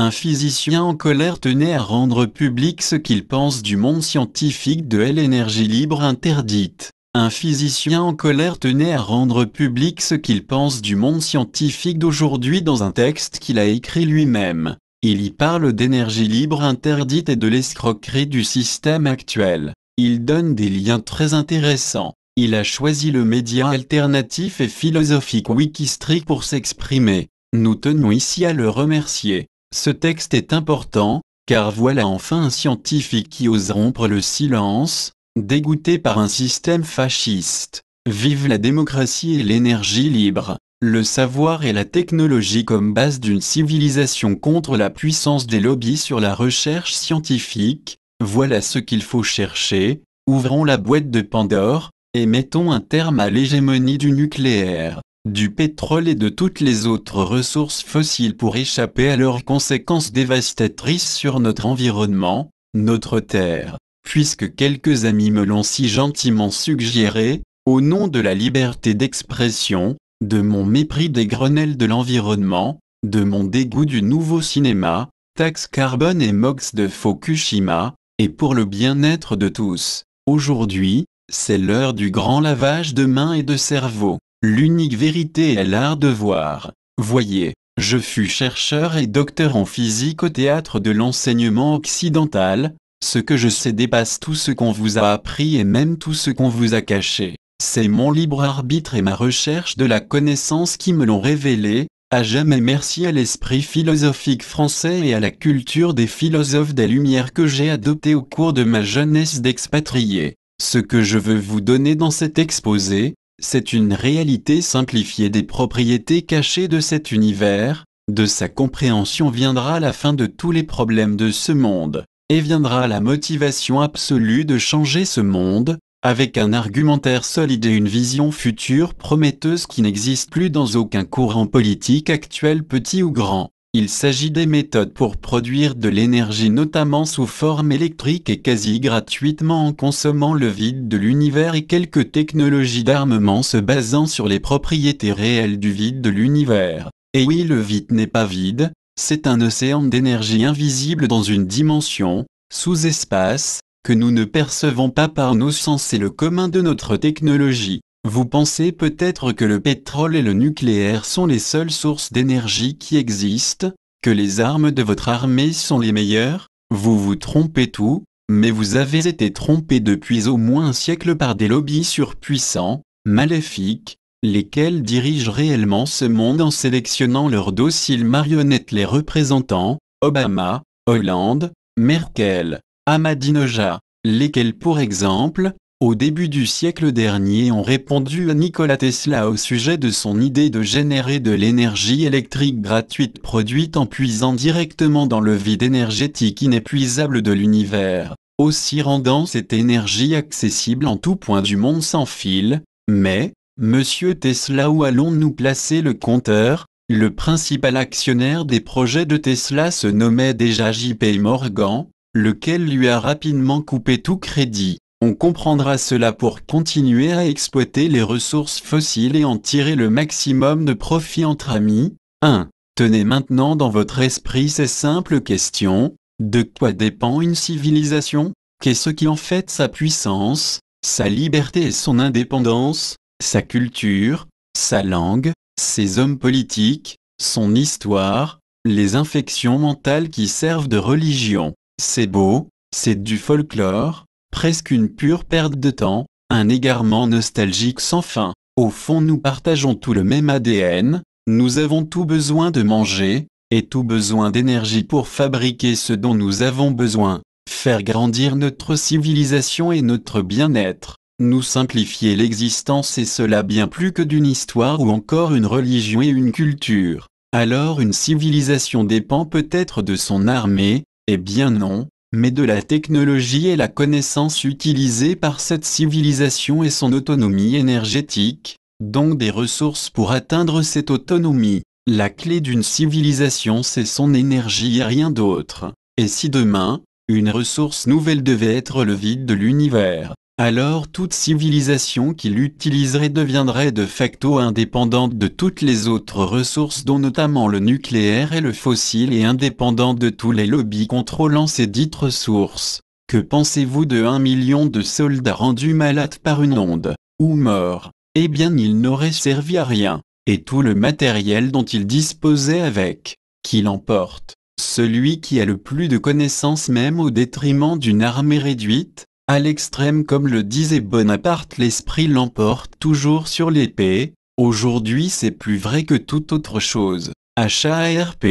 Un physicien en colère tenait à rendre public ce qu'il pense du monde scientifique de l'énergie libre interdite. Un physicien en colère tenait à rendre public ce qu'il pense du monde scientifique d'aujourd'hui dans un texte qu'il a écrit lui-même. Il y parle d'énergie libre interdite et de l'escroquerie du système actuel. Il donne des liens très intéressants. Il a choisi le média alternatif et philosophique Wikistrique pour s'exprimer. Nous tenons ici à le remercier. Ce texte est important, car voilà enfin un scientifique qui ose rompre le silence, dégoûté par un système fasciste. Vive la démocratie et l'énergie libre, le savoir et la technologie comme base d'une civilisation contre la puissance des lobbies sur la recherche scientifique, voilà ce qu'il faut chercher, ouvrons la boîte de Pandore, et mettons un terme à l'hégémonie du nucléaire du pétrole et de toutes les autres ressources fossiles pour échapper à leurs conséquences dévastatrices sur notre environnement, notre Terre, puisque quelques amis me l'ont si gentiment suggéré, au nom de la liberté d'expression, de mon mépris des grenelles de l'environnement, de mon dégoût du nouveau cinéma, taxe carbone et MOX de Fukushima, et pour le bien-être de tous. Aujourd'hui, c'est l'heure du grand lavage de mains et de cerveau. L'unique vérité est l'art de voir. Voyez, je fus chercheur et docteur en physique au théâtre de l'enseignement occidental, ce que je sais dépasse tout ce qu'on vous a appris et même tout ce qu'on vous a caché. C'est mon libre arbitre et ma recherche de la connaissance qui me l'ont révélé, à jamais merci à l'esprit philosophique français et à la culture des philosophes des Lumières que j'ai adopté au cours de ma jeunesse d'expatrié. Ce que je veux vous donner dans cet exposé, c'est une réalité simplifiée des propriétés cachées de cet univers, de sa compréhension viendra la fin de tous les problèmes de ce monde, et viendra la motivation absolue de changer ce monde, avec un argumentaire solide et une vision future prometteuse qui n'existe plus dans aucun courant politique actuel petit ou grand. Il s'agit des méthodes pour produire de l'énergie notamment sous forme électrique et quasi gratuitement en consommant le vide de l'univers et quelques technologies d'armement se basant sur les propriétés réelles du vide de l'univers. Et oui le vide n'est pas vide, c'est un océan d'énergie invisible dans une dimension, sous-espace, que nous ne percevons pas par nos sens et le commun de notre technologie. Vous pensez peut-être que le pétrole et le nucléaire sont les seules sources d'énergie qui existent, que les armes de votre armée sont les meilleures, vous vous trompez tout, mais vous avez été trompé depuis au moins un siècle par des lobbies surpuissants, maléfiques, lesquels dirigent réellement ce monde en sélectionnant leurs dociles marionnettes les représentants, Obama, Hollande, Merkel, Ahmadinejad, lesquels pour exemple, au début du siècle dernier ont répondu à Nikola Tesla au sujet de son idée de générer de l'énergie électrique gratuite produite en puisant directement dans le vide énergétique inépuisable de l'univers, aussi rendant cette énergie accessible en tout point du monde sans fil. Mais, Monsieur Tesla où allons-nous placer le compteur Le principal actionnaire des projets de Tesla se nommait déjà JP Morgan, lequel lui a rapidement coupé tout crédit. On comprendra cela pour continuer à exploiter les ressources fossiles et en tirer le maximum de profit entre amis. 1. Tenez maintenant dans votre esprit ces simples questions. De quoi dépend une civilisation Qu'est-ce qui en fait sa puissance, sa liberté et son indépendance, sa culture, sa langue, ses hommes politiques, son histoire, les infections mentales qui servent de religion. C'est beau, c'est du folklore, presque une pure perte de temps, un égarement nostalgique sans fin. Au fond nous partageons tout le même ADN, nous avons tout besoin de manger, et tout besoin d'énergie pour fabriquer ce dont nous avons besoin, faire grandir notre civilisation et notre bien-être, nous simplifier l'existence et cela bien plus que d'une histoire ou encore une religion et une culture. Alors une civilisation dépend peut-être de son armée, eh bien non, mais de la technologie et la connaissance utilisées par cette civilisation et son autonomie énergétique, donc des ressources pour atteindre cette autonomie. La clé d'une civilisation c'est son énergie et rien d'autre. Et si demain, une ressource nouvelle devait être le vide de l'univers, alors toute civilisation qui l'utiliserait deviendrait de facto indépendante de toutes les autres ressources dont notamment le nucléaire et le fossile et indépendante de tous les lobbies contrôlant ces dites ressources. Que pensez-vous de un million de soldats rendus malades par une onde, ou morts Eh bien ils n'auraient servi à rien, et tout le matériel dont ils disposaient avec, qui l'emporte. Celui qui a le plus de connaissances même au détriment d'une armée réduite, à l'extrême comme le disait Bonaparte l'esprit l'emporte toujours sur l'épée, aujourd'hui c'est plus vrai que toute autre chose. HARP,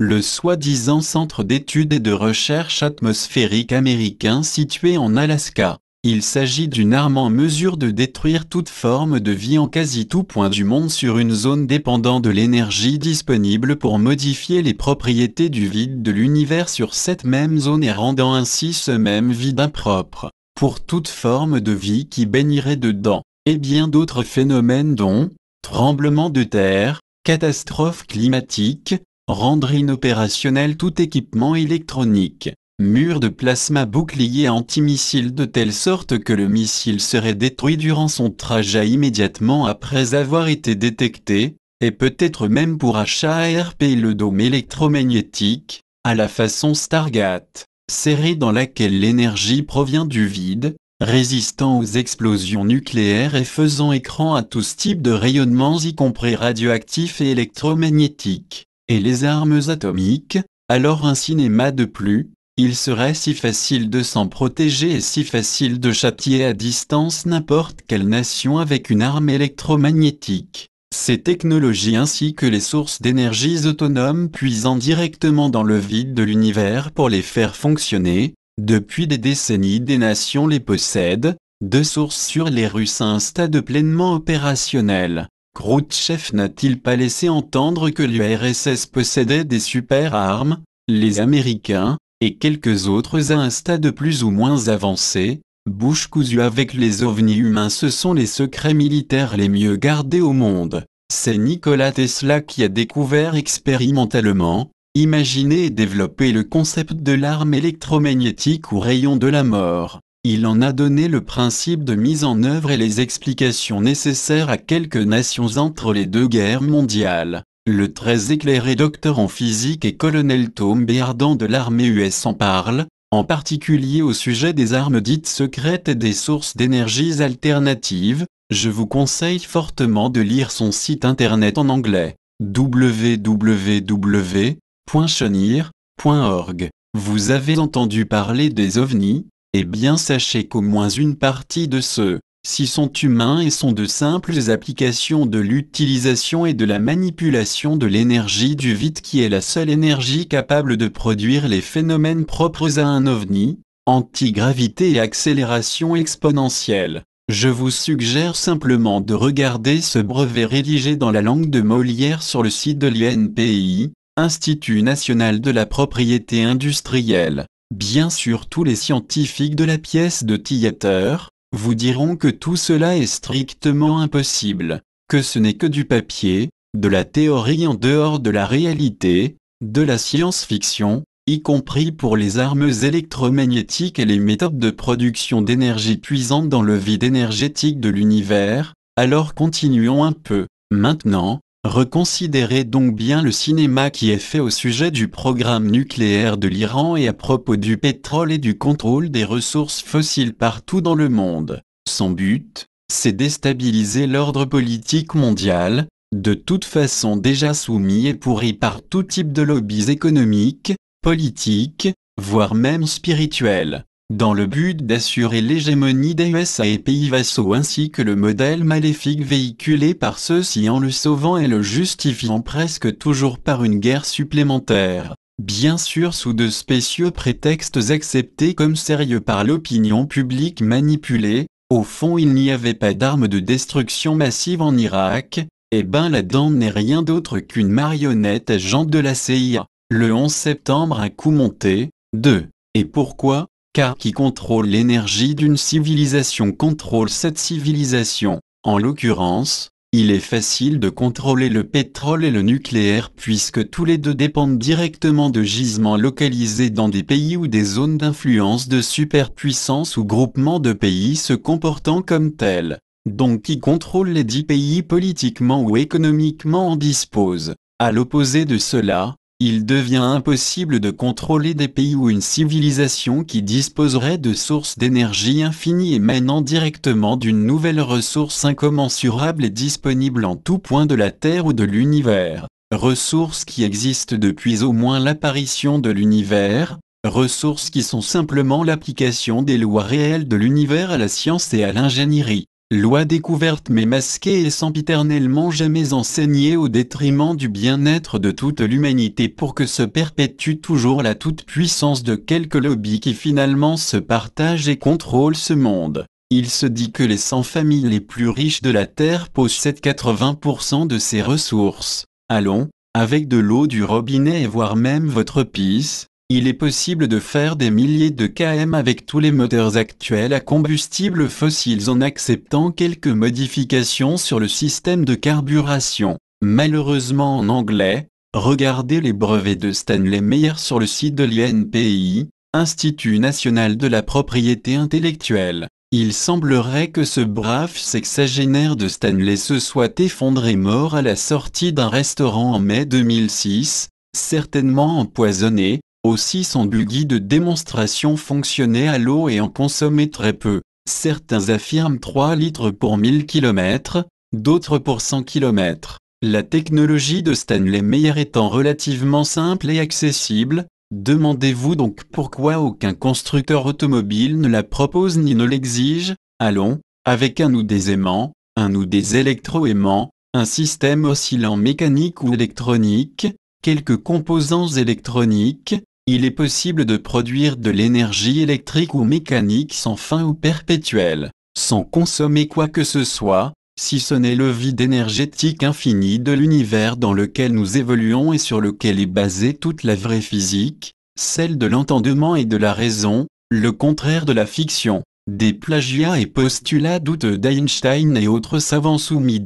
le soi-disant centre d'études et de recherche atmosphérique américain situé en Alaska. Il s'agit d'une arme en mesure de détruire toute forme de vie en quasi tout point du monde sur une zone dépendant de l'énergie disponible pour modifier les propriétés du vide de l'univers sur cette même zone et rendant ainsi ce même vide impropre pour toute forme de vie qui baignerait dedans, et bien d'autres phénomènes dont tremblement de terre, catastrophe climatiques, rendre inopérationnel tout équipement électronique, mur de plasma bouclier antimissile de telle sorte que le missile serait détruit durant son trajet immédiatement après avoir été détecté, et peut-être même pour achat le dôme électromagnétique, à la façon Stargate série dans laquelle l'énergie provient du vide, résistant aux explosions nucléaires et faisant écran à tous types de rayonnements y compris radioactifs et électromagnétiques, et les armes atomiques, alors un cinéma de plus, il serait si facile de s'en protéger et si facile de châtier à distance n'importe quelle nation avec une arme électromagnétique. Ces technologies ainsi que les sources d'énergies autonomes puisant directement dans le vide de l'univers pour les faire fonctionner, depuis des décennies des nations les possèdent, deux sources sur les Russes à un stade pleinement opérationnel. Khrouchtchev n'a-t-il pas laissé entendre que l'URSS possédait des super-armes, les Américains, et quelques autres à un stade plus ou moins avancé, Bouche cousue avec les ovnis humains ce sont les secrets militaires les mieux gardés au monde. C'est Nikola Tesla qui a découvert expérimentalement, imaginé et développé le concept de l'arme électromagnétique ou rayon de la mort. Il en a donné le principe de mise en œuvre et les explications nécessaires à quelques nations entre les deux guerres mondiales. Le très éclairé docteur en physique et colonel Tom Béardan de l'armée US en parle, en particulier au sujet des armes dites secrètes et des sources d'énergies alternatives, je vous conseille fortement de lire son site internet en anglais www.chenir.org. Vous avez entendu parler des ovnis, et eh bien sachez qu'au moins une partie de ceux s'ils sont humains et sont de simples applications de l'utilisation et de la manipulation de l'énergie du vide qui est la seule énergie capable de produire les phénomènes propres à un ovni, antigravité et accélération exponentielle. Je vous suggère simplement de regarder ce brevet rédigé dans la langue de Molière sur le site de l'INPI, Institut national de la propriété industrielle. Bien sûr tous les scientifiques de la pièce de Theater, vous diront que tout cela est strictement impossible, que ce n'est que du papier, de la théorie en dehors de la réalité, de la science-fiction, y compris pour les armes électromagnétiques et les méthodes de production d'énergie puisante dans le vide énergétique de l'univers, alors continuons un peu, maintenant, Reconsidérez donc bien le cinéma qui est fait au sujet du programme nucléaire de l'Iran et à propos du pétrole et du contrôle des ressources fossiles partout dans le monde. Son but, c'est déstabiliser l'ordre politique mondial, de toute façon déjà soumis et pourri par tout type de lobbies économiques, politiques, voire même spirituels dans le but d'assurer l'hégémonie des USA et pays vassaux ainsi que le modèle maléfique véhiculé par ceux-ci en le sauvant et le justifiant presque toujours par une guerre supplémentaire, bien sûr sous de spécieux prétextes acceptés comme sérieux par l'opinion publique manipulée, au fond il n'y avait pas d'armes de destruction massive en Irak, et eh ben la dent n'est rien d'autre qu'une marionnette agente de la CIA. Le 11 septembre un coup monté, 2. Et pourquoi car qui contrôle l'énergie d'une civilisation contrôle cette civilisation. En l'occurrence, il est facile de contrôler le pétrole et le nucléaire puisque tous les deux dépendent directement de gisements localisés dans des pays ou des zones d'influence de superpuissance ou groupements de pays se comportant comme tels. Donc qui contrôle les dix pays politiquement ou économiquement en dispose. À l'opposé de cela, il devient impossible de contrôler des pays ou une civilisation qui disposerait de sources d'énergie infinies émanant directement d'une nouvelle ressource incommensurable et disponible en tout point de la Terre ou de l'univers. Ressources qui existent depuis au moins l'apparition de l'univers, ressources qui sont simplement l'application des lois réelles de l'univers à la science et à l'ingénierie. Loi découverte mais masquée et sempiternellement jamais enseignée au détriment du bien-être de toute l'humanité pour que se perpétue toujours la toute-puissance de quelques lobbies qui finalement se partagent et contrôlent ce monde. Il se dit que les 100 familles les plus riches de la Terre possèdent 80% de ses ressources. Allons, avec de l'eau du robinet et voire même votre pisse, il est possible de faire des milliers de km avec tous les moteurs actuels à combustible fossiles en acceptant quelques modifications sur le système de carburation. Malheureusement en anglais, regardez les brevets de Stanley Meyer sur le site de l'INPI, Institut national de la propriété intellectuelle. Il semblerait que ce brave sexagénaire de Stanley se soit effondré mort à la sortie d'un restaurant en mai 2006, certainement empoisonné, aussi son buggy de démonstration fonctionnait à l'eau et en consommait très peu. Certains affirment 3 litres pour 1000 km, d'autres pour 100 km. La technologie de Stanley Meyer étant relativement simple et accessible, demandez-vous donc pourquoi aucun constructeur automobile ne la propose ni ne l'exige, allons, avec un ou des aimants, un ou des électroaimants, un système oscillant mécanique ou électronique, quelques composants électroniques, il est possible de produire de l'énergie électrique ou mécanique sans fin ou perpétuelle, sans consommer quoi que ce soit, si ce n'est le vide énergétique infini de l'univers dans lequel nous évoluons et sur lequel est basée toute la vraie physique, celle de l'entendement et de la raison, le contraire de la fiction, des plagiats et postulats douteux d'Einstein et autres savants soumis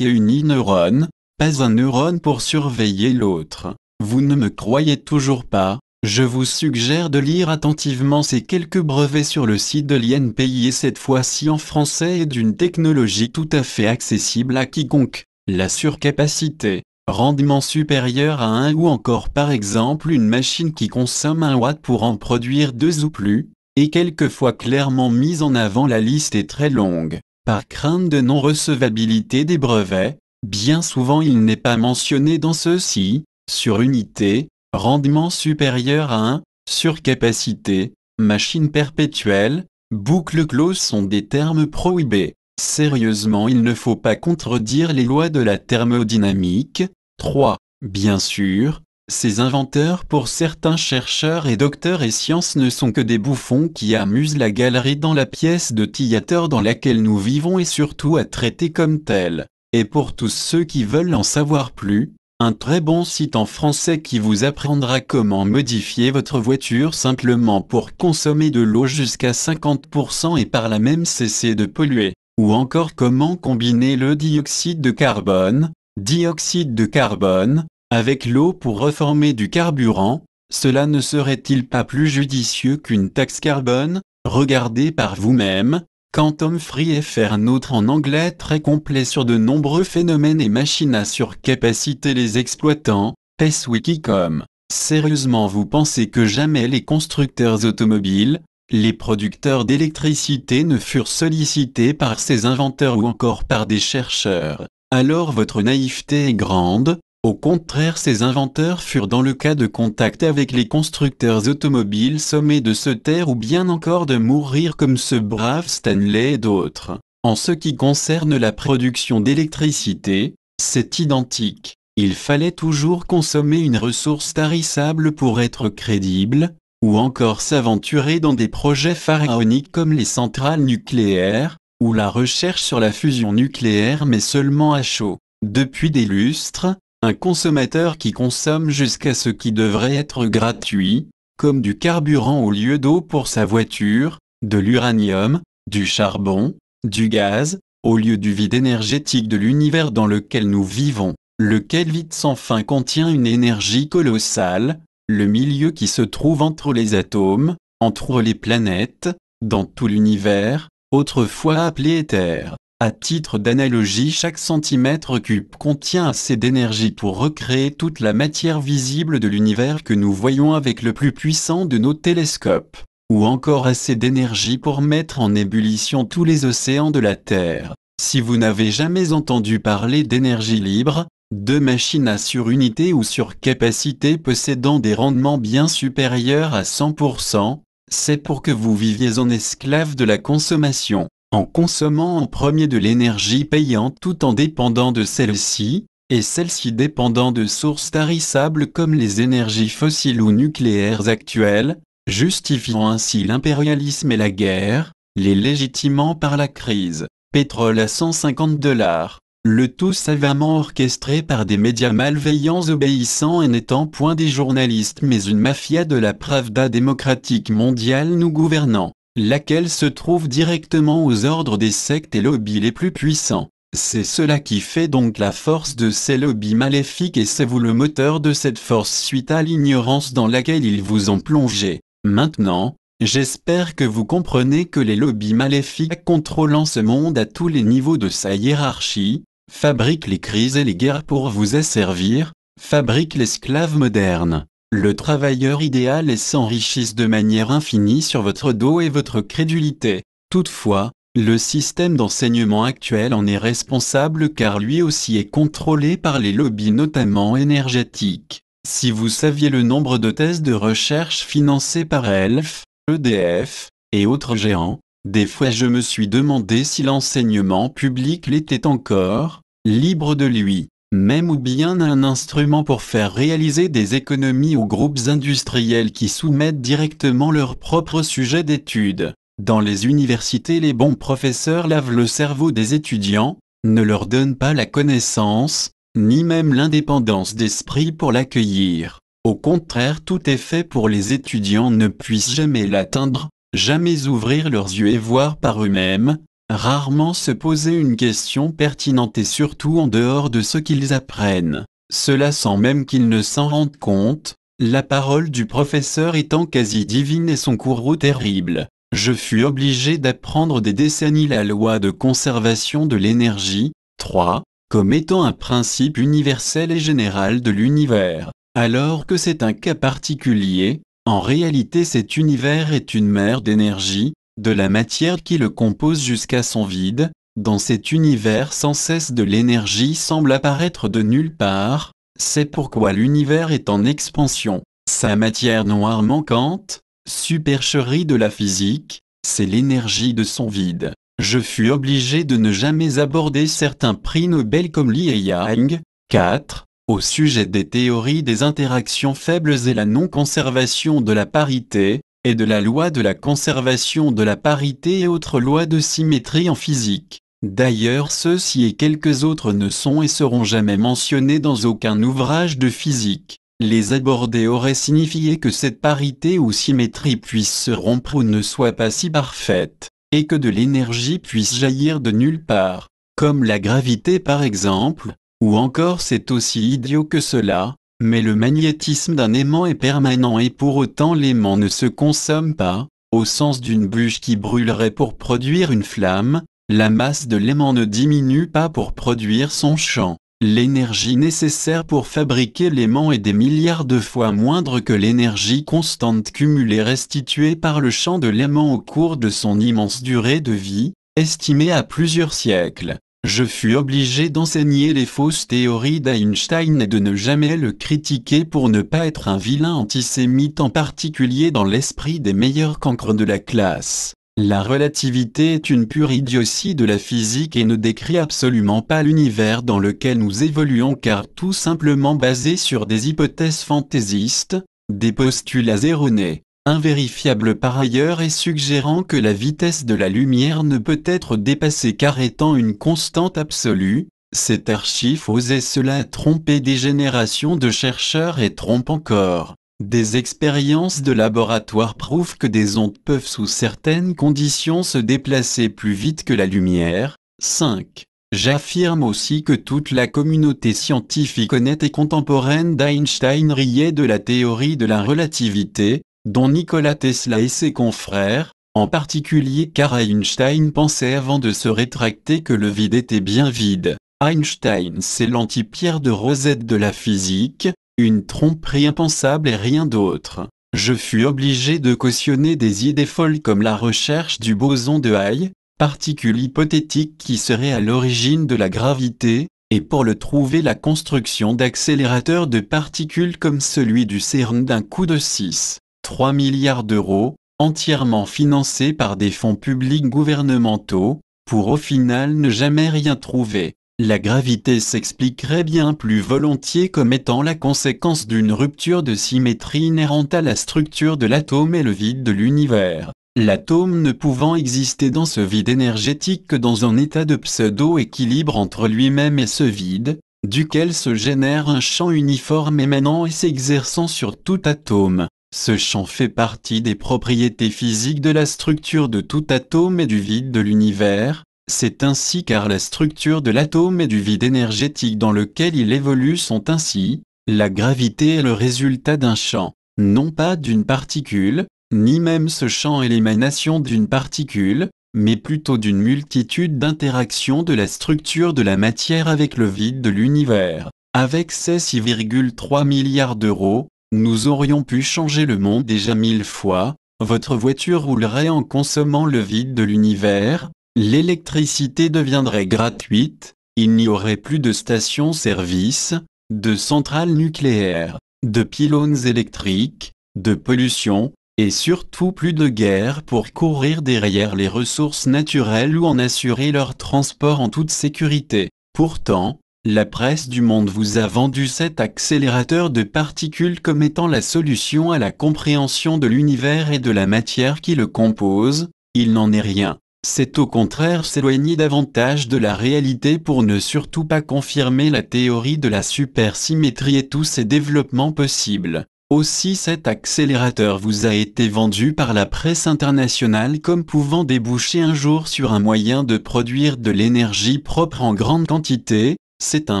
une neurone, pas un neurone pour surveiller l'autre. Vous ne me croyez toujours pas je vous suggère de lire attentivement ces quelques brevets sur le site de l'INPI et cette fois-ci en français et d'une technologie tout à fait accessible à quiconque. La surcapacité, rendement supérieur à 1 ou encore par exemple une machine qui consomme 1 watt pour en produire deux ou plus, et quelquefois clairement mise en avant la liste est très longue. Par crainte de non-recevabilité des brevets, bien souvent il n'est pas mentionné dans ceux-ci, sur unité, rendement supérieur à 1, surcapacité, machine perpétuelle, boucle close sont des termes prohibés. Sérieusement il ne faut pas contredire les lois de la thermodynamique. 3. Bien sûr, ces inventeurs pour certains chercheurs et docteurs et sciences ne sont que des bouffons qui amusent la galerie dans la pièce de théâtre dans laquelle nous vivons et surtout à traiter comme tels. Et pour tous ceux qui veulent en savoir plus, un très bon site en français qui vous apprendra comment modifier votre voiture simplement pour consommer de l'eau jusqu'à 50% et par la même cesser de polluer. Ou encore comment combiner le dioxyde de carbone, dioxyde de carbone, avec l'eau pour reformer du carburant. Cela ne serait-il pas plus judicieux qu'une taxe carbone Regardez par vous-même, Quantum Free FR un en anglais très complet sur de nombreux phénomènes et machines à surcapacité les exploitants, PesWikicom, Sérieusement vous pensez que jamais les constructeurs automobiles, les producteurs d'électricité ne furent sollicités par ces inventeurs ou encore par des chercheurs. Alors votre naïveté est grande, au contraire ces inventeurs furent dans le cas de contact avec les constructeurs automobiles sommés de se taire ou bien encore de mourir comme ce brave Stanley et d'autres. En ce qui concerne la production d'électricité, c'est identique. Il fallait toujours consommer une ressource tarissable pour être crédible, ou encore s'aventurer dans des projets pharaoniques comme les centrales nucléaires, ou la recherche sur la fusion nucléaire mais seulement à chaud. Depuis des lustres, un consommateur qui consomme jusqu'à ce qui devrait être gratuit, comme du carburant au lieu d'eau pour sa voiture, de l'uranium, du charbon, du gaz, au lieu du vide énergétique de l'univers dans lequel nous vivons, lequel vide sans fin contient une énergie colossale, le milieu qui se trouve entre les atomes, entre les planètes, dans tout l'univers, autrefois appelé éther. À titre d'analogie chaque centimètre cube contient assez d'énergie pour recréer toute la matière visible de l'univers que nous voyons avec le plus puissant de nos télescopes, ou encore assez d'énergie pour mettre en ébullition tous les océans de la Terre. Si vous n'avez jamais entendu parler d'énergie libre, de machines à surunité ou sur capacité possédant des rendements bien supérieurs à 100%, c'est pour que vous viviez en esclave de la consommation en consommant en premier de l'énergie payante tout en dépendant de celle-ci, et celle-ci dépendant de sources tarissables comme les énergies fossiles ou nucléaires actuelles, justifiant ainsi l'impérialisme et la guerre, les légitimant par la crise. Pétrole à 150 dollars. Le tout savamment orchestré par des médias malveillants obéissants et n'étant point des journalistes mais une mafia de la Pravda démocratique mondiale nous gouvernant laquelle se trouve directement aux ordres des sectes et lobbies les plus puissants. C'est cela qui fait donc la force de ces lobbies maléfiques et c'est vous le moteur de cette force suite à l'ignorance dans laquelle ils vous ont plongé. Maintenant, j'espère que vous comprenez que les lobbies maléfiques contrôlant ce monde à tous les niveaux de sa hiérarchie, fabriquent les crises et les guerres pour vous asservir, fabriquent l'esclave moderne, le travailleur idéal et s'enrichisse de manière infinie sur votre dos et votre crédulité. Toutefois, le système d'enseignement actuel en est responsable car lui aussi est contrôlé par les lobbies notamment énergétiques. Si vous saviez le nombre de thèses de recherche financées par ELF, EDF et autres géants, des fois je me suis demandé si l'enseignement public l'était encore, libre de lui même ou bien un instrument pour faire réaliser des économies aux groupes industriels qui soumettent directement leurs propres sujets d'études. Dans les universités les bons professeurs lavent le cerveau des étudiants, ne leur donnent pas la connaissance, ni même l'indépendance d'esprit pour l'accueillir. Au contraire tout est fait pour les étudiants ne puissent jamais l'atteindre, jamais ouvrir leurs yeux et voir par eux-mêmes, rarement se poser une question pertinente et surtout en dehors de ce qu'ils apprennent, cela sans même qu'ils ne s'en rendent compte, la parole du professeur étant quasi divine et son courroux terrible. Je fus obligé d'apprendre des décennies la loi de conservation de l'énergie, 3, comme étant un principe universel et général de l'univers, alors que c'est un cas particulier, en réalité cet univers est une mer d'énergie, de la matière qui le compose jusqu'à son vide, dans cet univers sans cesse de l'énergie semble apparaître de nulle part, c'est pourquoi l'univers est en expansion. Sa matière noire manquante, supercherie de la physique, c'est l'énergie de son vide. Je fus obligé de ne jamais aborder certains prix Nobel comme Li et Yang, 4, au sujet des théories des interactions faibles et la non-conservation de la parité, et de la loi de la conservation de la parité et autres lois de symétrie en physique. D'ailleurs ceux-ci et quelques autres ne sont et seront jamais mentionnés dans aucun ouvrage de physique. Les aborder aurait signifié que cette parité ou symétrie puisse se rompre ou ne soit pas si parfaite, et que de l'énergie puisse jaillir de nulle part, comme la gravité par exemple, ou encore c'est aussi idiot que cela, mais le magnétisme d'un aimant est permanent et pour autant l'aimant ne se consomme pas, au sens d'une bûche qui brûlerait pour produire une flamme, la masse de l'aimant ne diminue pas pour produire son champ. L'énergie nécessaire pour fabriquer l'aimant est des milliards de fois moindre que l'énergie constante cumulée restituée par le champ de l'aimant au cours de son immense durée de vie, estimée à plusieurs siècles. Je fus obligé d'enseigner les fausses théories d'Einstein et de ne jamais le critiquer pour ne pas être un vilain antisémite en particulier dans l'esprit des meilleurs cancres de la classe. La relativité est une pure idiotie de la physique et ne décrit absolument pas l'univers dans lequel nous évoluons car tout simplement basé sur des hypothèses fantaisistes, des postulats erronés invérifiable par ailleurs et suggérant que la vitesse de la lumière ne peut être dépassée car étant une constante absolue, cet archive osait cela tromper des générations de chercheurs et trompe encore. Des expériences de laboratoire prouvent que des ondes peuvent sous certaines conditions se déplacer plus vite que la lumière. 5. J'affirme aussi que toute la communauté scientifique honnête et contemporaine d'Einstein riait de la théorie de la relativité, dont Nikola Tesla et ses confrères, en particulier car Einstein pensait avant de se rétracter que le vide était bien vide. Einstein c'est l'anti-pierre de Rosette de la physique, une tromperie impensable et rien d'autre. Je fus obligé de cautionner des idées folles comme la recherche du boson de Higgs, particule hypothétique qui serait à l'origine de la gravité, et pour le trouver la construction d'accélérateurs de particules comme celui du CERN d'un coup de 6. 3 milliards d'euros, entièrement financés par des fonds publics gouvernementaux, pour au final ne jamais rien trouver. La gravité s'expliquerait bien plus volontiers comme étant la conséquence d'une rupture de symétrie inhérente à la structure de l'atome et le vide de l'univers. L'atome ne pouvant exister dans ce vide énergétique que dans un état de pseudo-équilibre entre lui-même et ce vide, duquel se génère un champ uniforme émanant et s'exerçant sur tout atome. Ce champ fait partie des propriétés physiques de la structure de tout atome et du vide de l'univers, c'est ainsi car la structure de l'atome et du vide énergétique dans lequel il évolue sont ainsi, la gravité est le résultat d'un champ, non pas d'une particule, ni même ce champ est l'émanation d'une particule, mais plutôt d'une multitude d'interactions de la structure de la matière avec le vide de l'univers. Avec ses 6,3 milliards d'euros, nous aurions pu changer le monde déjà mille fois, votre voiture roulerait en consommant le vide de l'univers, l'électricité deviendrait gratuite, il n'y aurait plus de stations-service, de centrales nucléaires, de pylônes électriques, de pollution, et surtout plus de guerre pour courir derrière les ressources naturelles ou en assurer leur transport en toute sécurité. Pourtant, la presse du monde vous a vendu cet accélérateur de particules comme étant la solution à la compréhension de l'univers et de la matière qui le compose, il n'en est rien. C'est au contraire s'éloigner davantage de la réalité pour ne surtout pas confirmer la théorie de la supersymétrie et tous ses développements possibles. Aussi cet accélérateur vous a été vendu par la presse internationale comme pouvant déboucher un jour sur un moyen de produire de l'énergie propre en grande quantité, c'est un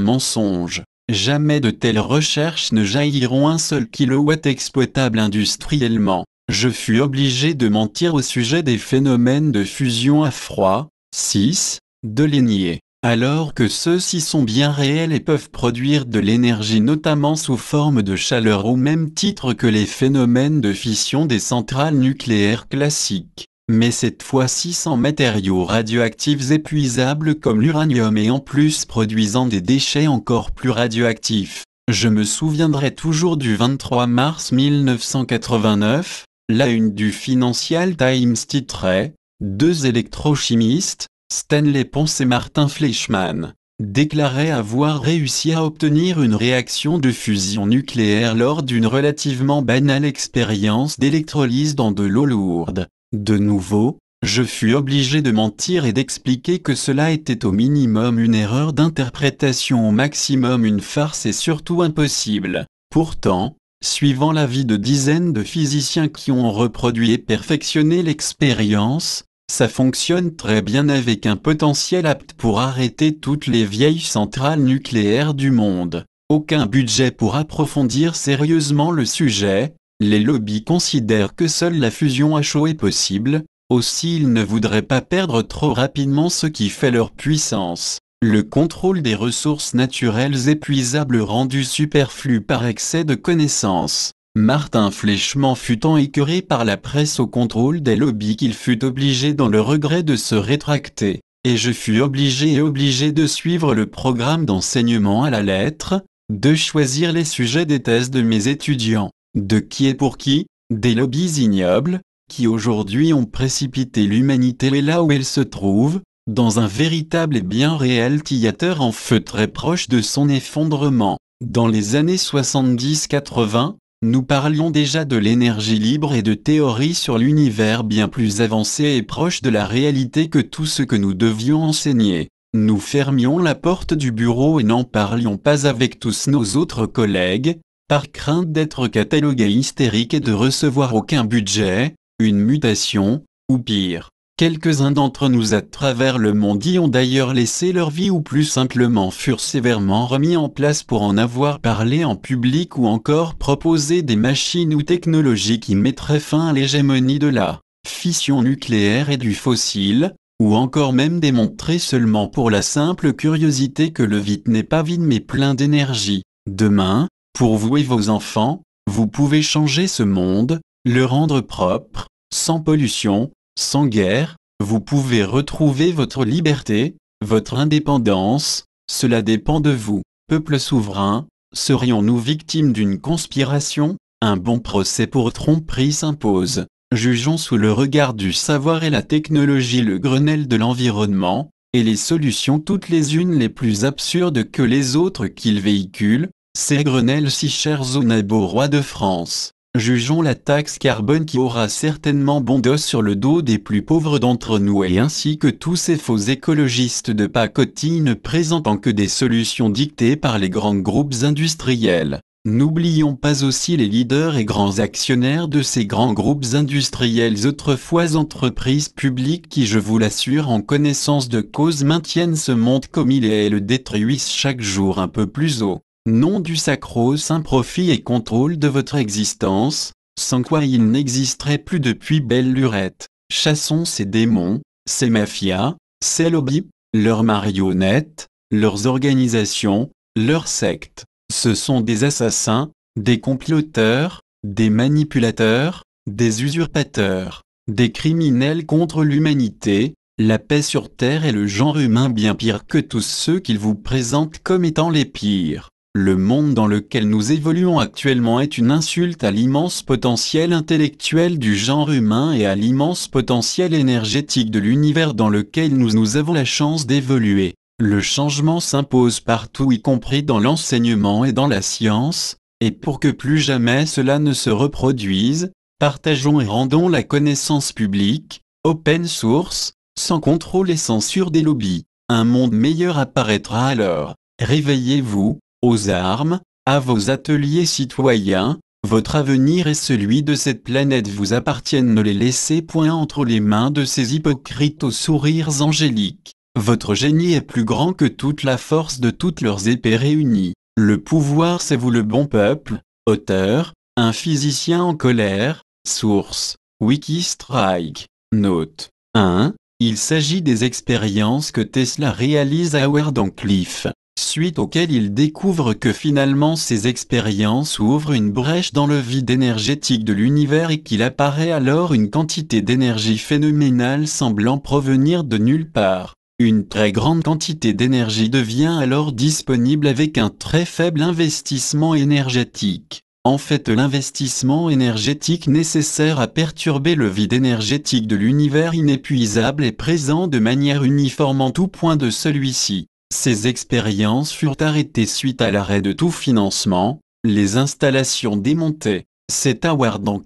mensonge. Jamais de telles recherches ne jailliront un seul kilowatt exploitable industriellement. Je fus obligé de mentir au sujet des phénomènes de fusion à froid, 6, de nier, alors que ceux-ci sont bien réels et peuvent produire de l'énergie notamment sous forme de chaleur au même titre que les phénomènes de fission des centrales nucléaires classiques mais cette fois-ci sans matériaux radioactifs épuisables comme l'uranium et en plus produisant des déchets encore plus radioactifs. Je me souviendrai toujours du 23 mars 1989, la une du Financial Times titrait Deux électrochimistes, Stanley Ponce et Martin Fleischmann, déclaraient avoir réussi à obtenir une réaction de fusion nucléaire lors d'une relativement banale expérience d'électrolyse dans de l'eau lourde. De nouveau, je fus obligé de mentir et d'expliquer que cela était au minimum une erreur d'interprétation au maximum une farce et surtout impossible. Pourtant, suivant l'avis de dizaines de physiciens qui ont reproduit et perfectionné l'expérience, ça fonctionne très bien avec un potentiel apte pour arrêter toutes les vieilles centrales nucléaires du monde. Aucun budget pour approfondir sérieusement le sujet, les lobbies considèrent que seule la fusion à chaud est possible, aussi ils ne voudraient pas perdre trop rapidement ce qui fait leur puissance. Le contrôle des ressources naturelles épuisables rendu superflu par excès de connaissances. Martin Fléchement fut tant écœuré par la presse au contrôle des lobbies qu'il fut obligé dans le regret de se rétracter. Et je fus obligé et obligé de suivre le programme d'enseignement à la lettre, de choisir les sujets des thèses de mes étudiants de qui et pour qui, des lobbies ignobles, qui aujourd'hui ont précipité l'humanité et là où elle se trouve, dans un véritable et bien réel théâtre en feu très proche de son effondrement. Dans les années 70-80, nous parlions déjà de l'énergie libre et de théories sur l'univers bien plus avancées et proches de la réalité que tout ce que nous devions enseigner. Nous fermions la porte du bureau et n'en parlions pas avec tous nos autres collègues, par crainte d'être catalogué hystérique et de recevoir aucun budget, une mutation, ou pire. Quelques-uns d'entre nous à travers le monde y ont d'ailleurs laissé leur vie ou plus simplement furent sévèrement remis en place pour en avoir parlé en public ou encore proposé des machines ou technologies qui mettraient fin à l'hégémonie de la fission nucléaire et du fossile, ou encore même démontrer seulement pour la simple curiosité que le vide n'est pas vide mais plein d'énergie. Demain, pour vous et vos enfants, vous pouvez changer ce monde, le rendre propre, sans pollution, sans guerre, vous pouvez retrouver votre liberté, votre indépendance, cela dépend de vous. Peuple souverain, serions-nous victimes d'une conspiration Un bon procès pour tromperie s'impose. Jugeons sous le regard du savoir et la technologie le Grenelle de l'environnement, et les solutions toutes les unes les plus absurdes que les autres qu'ils véhiculent. C'est Grenelle si cher Zonabo roi de France. Jugeons la taxe carbone qui aura certainement bon dos sur le dos des plus pauvres d'entre nous et ainsi que tous ces faux écologistes de pacotille ne présentant que des solutions dictées par les grands groupes industriels. N'oublions pas aussi les leaders et grands actionnaires de ces grands groupes industriels autrefois entreprises publiques qui, je vous l'assure, en connaissance de cause maintiennent ce monde comme il est et le détruisent chaque jour un peu plus haut nom du sacro-saint profit et contrôle de votre existence, sans quoi il n'existerait plus depuis belle lurette. Chassons ces démons, ces mafias, ces lobbies, leurs marionnettes, leurs organisations, leurs sectes. Ce sont des assassins, des comploteurs, des manipulateurs, des usurpateurs, des criminels contre l'humanité, la paix sur Terre et le genre humain bien pire que tous ceux qu'ils vous présentent comme étant les pires. Le monde dans lequel nous évoluons actuellement est une insulte à l'immense potentiel intellectuel du genre humain et à l'immense potentiel énergétique de l'univers dans lequel nous, nous avons la chance d'évoluer. Le changement s'impose partout y compris dans l'enseignement et dans la science, et pour que plus jamais cela ne se reproduise, partageons et rendons la connaissance publique, open source, sans contrôle et censure des lobbies. Un monde meilleur apparaîtra alors. Réveillez-vous, aux armes, à vos ateliers citoyens, votre avenir et celui de cette planète vous appartiennent ne les laissez point entre les mains de ces hypocrites aux sourires angéliques. Votre génie est plus grand que toute la force de toutes leurs épées réunies. Le pouvoir c'est vous le bon peuple, auteur, un physicien en colère, source, Wikistrike, note 1. Il s'agit des expériences que Tesla réalise à Wardenclyffe suite auquel il découvre que finalement ses expériences ouvrent une brèche dans le vide énergétique de l'univers et qu'il apparaît alors une quantité d'énergie phénoménale semblant provenir de nulle part. Une très grande quantité d'énergie devient alors disponible avec un très faible investissement énergétique. En fait l'investissement énergétique nécessaire à perturber le vide énergétique de l'univers inépuisable est présent de manière uniforme en tout point de celui-ci. Ces expériences furent arrêtées suite à l'arrêt de tout financement, les installations démontées. C'est à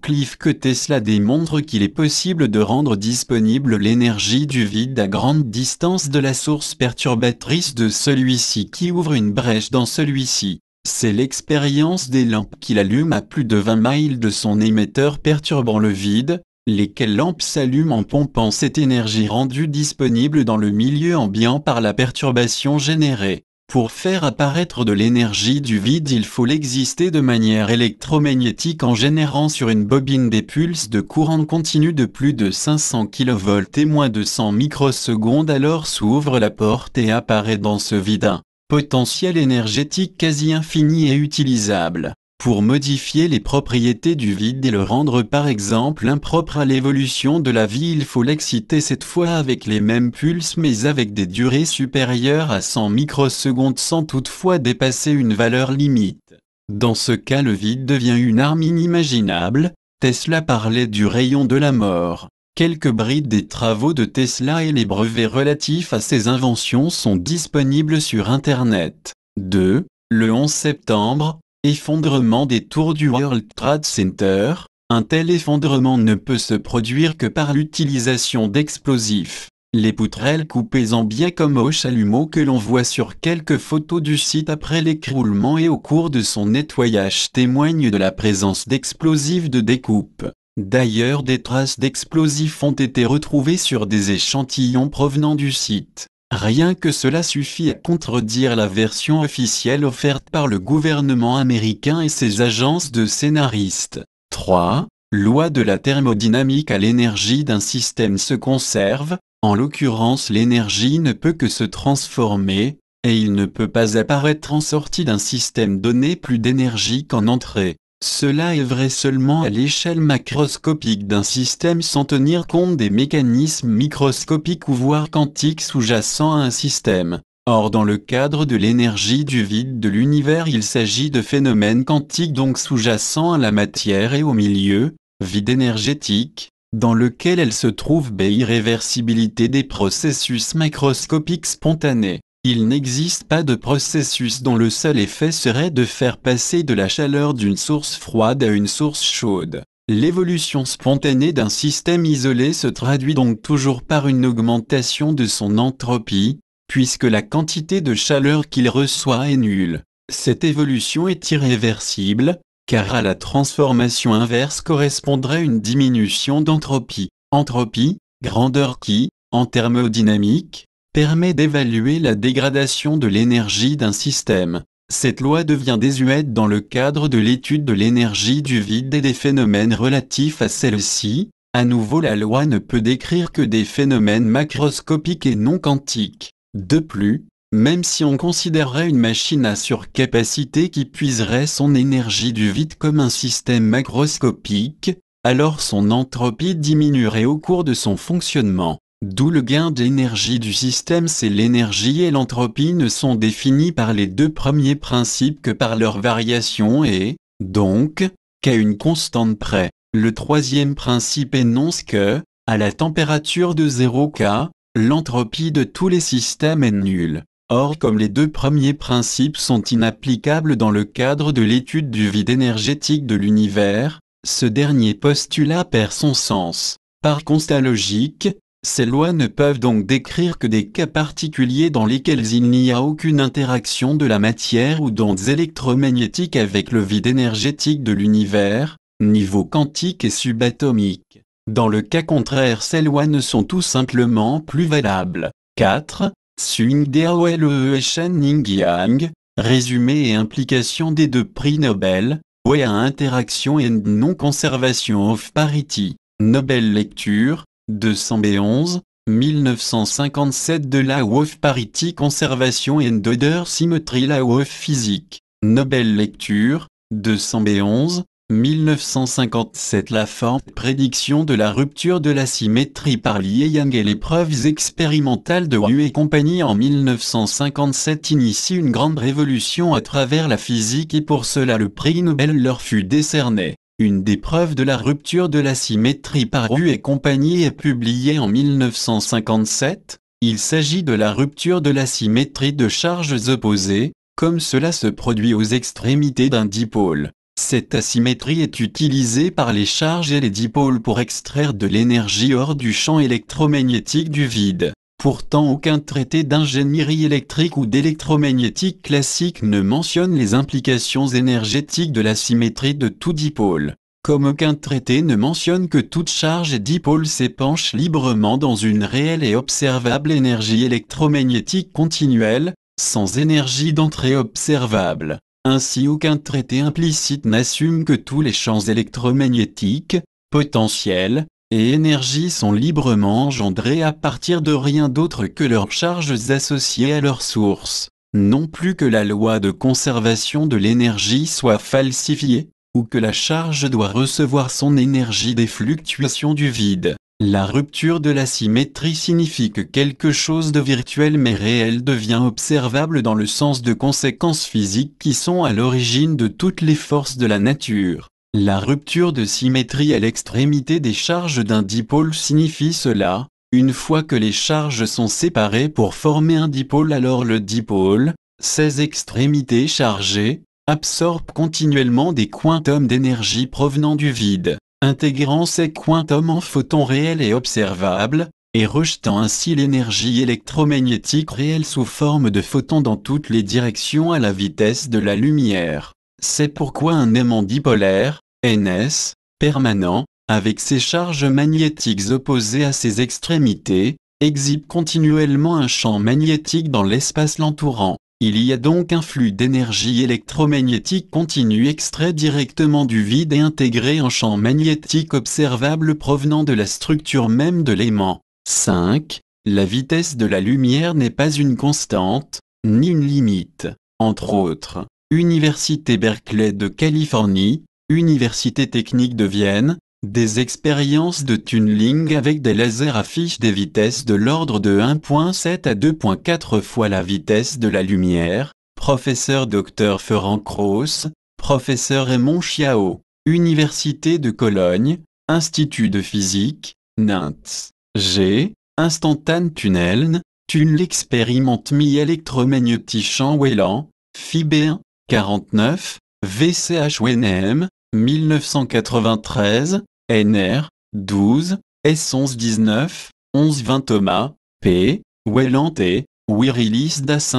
Cliff que Tesla démontre qu'il est possible de rendre disponible l'énergie du vide à grande distance de la source perturbatrice de celui-ci qui ouvre une brèche dans celui-ci. C'est l'expérience des lampes qu'il allume à plus de 20 miles de son émetteur perturbant le vide, lesquelles lampes s'allument en pompant cette énergie rendue disponible dans le milieu ambiant par la perturbation générée. Pour faire apparaître de l'énergie du vide, il faut l'exister de manière électromagnétique en générant sur une bobine des pulses de courant continu de plus de 500 kV et moins de 100 microsecondes. Alors s'ouvre la porte et apparaît dans ce vide un potentiel énergétique quasi infini et utilisable pour modifier les propriétés du vide et le rendre par exemple impropre à l'évolution de la vie il faut l'exciter cette fois avec les mêmes pulses mais avec des durées supérieures à 100 microsecondes sans toutefois dépasser une valeur limite. Dans ce cas le vide devient une arme inimaginable, Tesla parlait du rayon de la mort. Quelques brides des travaux de Tesla et les brevets relatifs à ses inventions sont disponibles sur Internet. 2. Le 11 septembre, Effondrement des tours du World Trade Center, un tel effondrement ne peut se produire que par l'utilisation d'explosifs. Les poutrelles coupées en biais comme au chalumeau que l'on voit sur quelques photos du site après l'écroulement et au cours de son nettoyage témoignent de la présence d'explosifs de découpe. D'ailleurs des traces d'explosifs ont été retrouvées sur des échantillons provenant du site. Rien que cela suffit à contredire la version officielle offerte par le gouvernement américain et ses agences de scénaristes. 3. Loi de la thermodynamique à l'énergie d'un système se conserve, en l'occurrence l'énergie ne peut que se transformer, et il ne peut pas apparaître en sortie d'un système donné plus d'énergie qu'en entrée. Cela est vrai seulement à l'échelle macroscopique d'un système sans tenir compte des mécanismes microscopiques ou voire quantiques sous-jacents à un système. Or dans le cadre de l'énergie du vide de l'univers il s'agit de phénomènes quantiques donc sous-jacents à la matière et au milieu, vide énergétique, dans lequel elle se trouve b irréversibilité des processus macroscopiques spontanés. Il n'existe pas de processus dont le seul effet serait de faire passer de la chaleur d'une source froide à une source chaude. L'évolution spontanée d'un système isolé se traduit donc toujours par une augmentation de son entropie, puisque la quantité de chaleur qu'il reçoit est nulle. Cette évolution est irréversible, car à la transformation inverse correspondrait une diminution d'entropie. Entropie, grandeur qui, en thermodynamique, permet d'évaluer la dégradation de l'énergie d'un système. Cette loi devient désuète dans le cadre de l'étude de l'énergie du vide et des phénomènes relatifs à celle-ci. À nouveau, la loi ne peut décrire que des phénomènes macroscopiques et non quantiques. De plus, même si on considérait une machine à surcapacité qui puiserait son énergie du vide comme un système macroscopique, alors son entropie diminuerait au cours de son fonctionnement. D'où le gain d'énergie du système c'est l'énergie et l'entropie ne sont définies par les deux premiers principes que par leur variation et, donc, qu'à une constante près. Le troisième principe énonce que, à la température de 0 K, l'entropie de tous les systèmes est nulle. Or comme les deux premiers principes sont inapplicables dans le cadre de l'étude du vide énergétique de l'univers, ce dernier postulat perd son sens. Par constat logique, ces lois ne peuvent donc décrire que des cas particuliers dans lesquels il n'y a aucune interaction de la matière ou d'ondes électromagnétiques avec le vide énergétique de l'univers, niveau quantique et subatomique. Dans le cas contraire, ces lois ne sont tout simplement plus valables. 4. Sung Daole et Shen Yang, résumé et implication des deux prix Nobel, Way interaction and non-conservation of parity, Nobel lecture, 211, 1957 de la Wolf Parity Conservation and Other Symmetry la of Physique, Nobel Lecture, 211, 1957 La forte prédiction de la rupture de la symétrie par Li Yang et les preuves expérimentales de Wu et compagnie en 1957 initie une grande révolution à travers la physique et pour cela le prix Nobel leur fut décerné. Une des preuves de la rupture de la symétrie par U et compagnie est publiée en 1957. Il s'agit de la rupture de l'asymétrie de charges opposées, comme cela se produit aux extrémités d'un dipôle. Cette asymétrie est utilisée par les charges et les dipôles pour extraire de l'énergie hors du champ électromagnétique du vide. Pourtant aucun traité d'ingénierie électrique ou d'électromagnétique classique ne mentionne les implications énergétiques de la symétrie de tout dipôle. Comme aucun traité ne mentionne que toute charge et dipôle s'épanche librement dans une réelle et observable énergie électromagnétique continuelle, sans énergie d'entrée observable. Ainsi aucun traité implicite n'assume que tous les champs électromagnétiques, potentiels, et énergie sont librement engendrées à partir de rien d'autre que leurs charges associées à leur source, non plus que la loi de conservation de l'énergie soit falsifiée, ou que la charge doit recevoir son énergie des fluctuations du vide. La rupture de la symétrie signifie que quelque chose de virtuel mais réel devient observable dans le sens de conséquences physiques qui sont à l'origine de toutes les forces de la nature. La rupture de symétrie à l'extrémité des charges d'un dipôle signifie cela. Une fois que les charges sont séparées pour former un dipôle alors le dipôle, ses extrémités chargées, absorbe continuellement des quantums d'énergie provenant du vide, intégrant ces quantums en photons réels et observables, et rejetant ainsi l'énergie électromagnétique réelle sous forme de photons dans toutes les directions à la vitesse de la lumière. C'est pourquoi un aimant dipolaire, NS, permanent, avec ses charges magnétiques opposées à ses extrémités, exhibe continuellement un champ magnétique dans l'espace l'entourant. Il y a donc un flux d'énergie électromagnétique continu extrait directement du vide et intégré en champ magnétique observable provenant de la structure même de l'aimant. 5. La vitesse de la lumière n'est pas une constante, ni une limite. Entre autres, Université Berkeley de Californie, Université technique de Vienne, des expériences de tunneling avec des lasers affichent des vitesses de l'ordre de 1.7 à 2.4 fois la vitesse de la lumière, professeur Dr Ferenc Cross, professeur Raymond Chiao, Université de Cologne, Institut de physique, Nantes, G, Instantane Tunnel, Tunnel Experiment mi électromagnétichant Wellen, FIB1, 49, WNM, 1993, NR, 12, S1119, 1120 Thomas, P, Wellanté, Wirilis das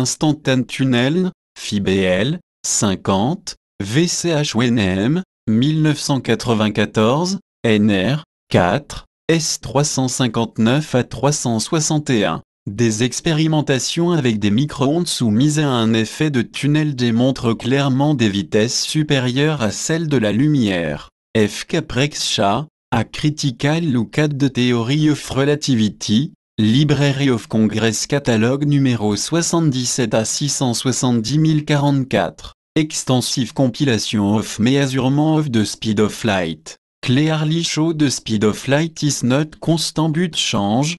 Tunnel, FIBL, 50, VCH WNM, 1994, NR, 4, S359 à 361. Des expérimentations avec des micro-ondes soumises à un effet de tunnel démontrent clairement des vitesses supérieures à celles de la lumière. F. Caprexcha, A Critical Look at the Theory of Relativity, Library of Congress Catalogue numéro 77 à 670 044. Extensive compilation of measurement of the speed of light. Clearly show the speed of light is not constant but change,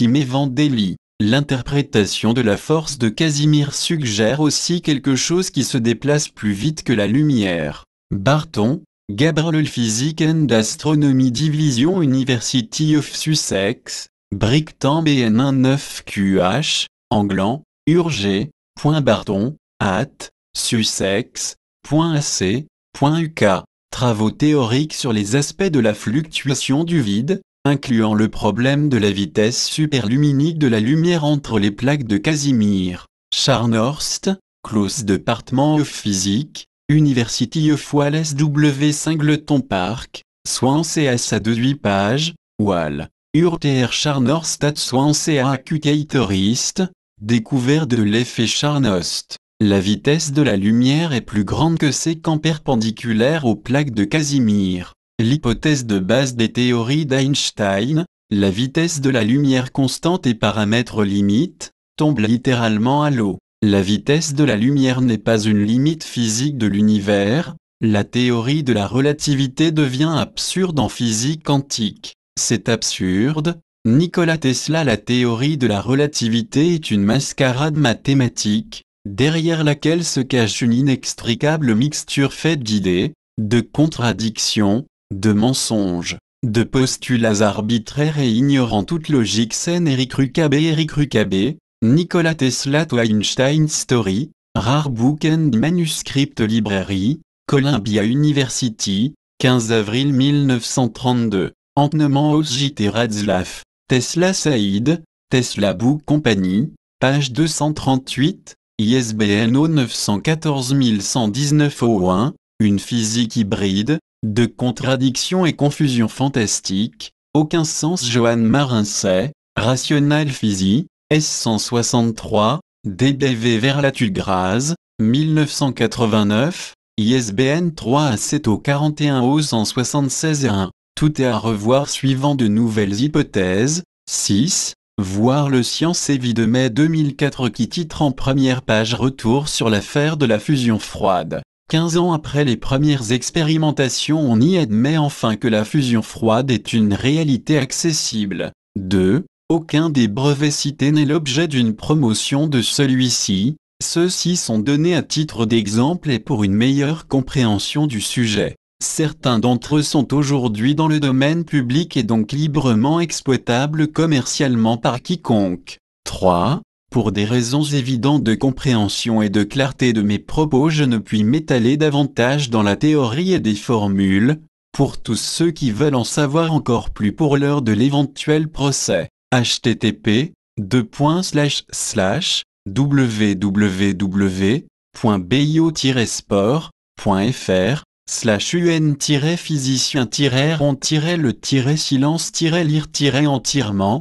et Vandelli. l'interprétation de la force de Casimir suggère aussi quelque chose qui se déplace plus vite que la lumière. Barton, Gabriel Physique and Astronomy Division University of Sussex, Brickham BN19QH, Anglan, Urgé, point Barton, at, .uk Travaux théoriques sur les aspects de la fluctuation du vide, incluant le problème de la vitesse superluminique de la lumière entre les plaques de Casimir, Scharnhorst, Klaus Department of Physique, University of Wales W. Singleton Park, Swansea SA de 8 pages, Wall, URTR Scharnhorst Swansea Accutatorist, découvert de l'effet Scharnhorst. La vitesse de la lumière est plus grande que ses camps perpendiculaires aux plaques de Casimir. L'hypothèse de base des théories d'Einstein, la vitesse de la lumière constante et paramètre limite, tombe littéralement à l'eau. La vitesse de la lumière n'est pas une limite physique de l'univers, la théorie de la relativité devient absurde en physique quantique. C'est absurde, Nicolas Tesla La théorie de la relativité est une mascarade mathématique, derrière laquelle se cache une inextricable mixture faite d'idées, de contradictions, de mensonges, de postulats arbitraires et ignorant toute logique saine Eric Rucabé Eric Rukabé Nikola Tesla to Einstein Story, Rare Book and Manuscript Library, Columbia University, 15 avril 1932, Antenement J.T. Radzlaff, Tesla Saïd, Tesla Book Company, page 238, ISBN 914 119 01, une physique hybride, de contradictions et confusion fantastiques, aucun sens Johan sait, Rational Physi, S163, DBV vers la 1989, ISBN 3 a 7 au 41 176 1. Tout est à revoir suivant de nouvelles hypothèses. 6. Voir le Science et Vie de mai 2004 qui titre en première page Retour sur l'affaire de la fusion froide. 15 ans après les premières expérimentations on y admet enfin que la fusion froide est une réalité accessible. 2. Aucun des brevets cités n'est l'objet d'une promotion de celui-ci, ceux-ci sont donnés à titre d'exemple et pour une meilleure compréhension du sujet. Certains d'entre eux sont aujourd'hui dans le domaine public et donc librement exploitables commercialement par quiconque. 3. Pour des raisons évidentes de compréhension et de clarté de mes propos je ne puis m'étaler davantage dans la théorie et des formules, pour tous ceux qui veulent en savoir encore plus pour l'heure de l'éventuel procès. http www.bio-sport.fr slash un physicien le silence lire entièrement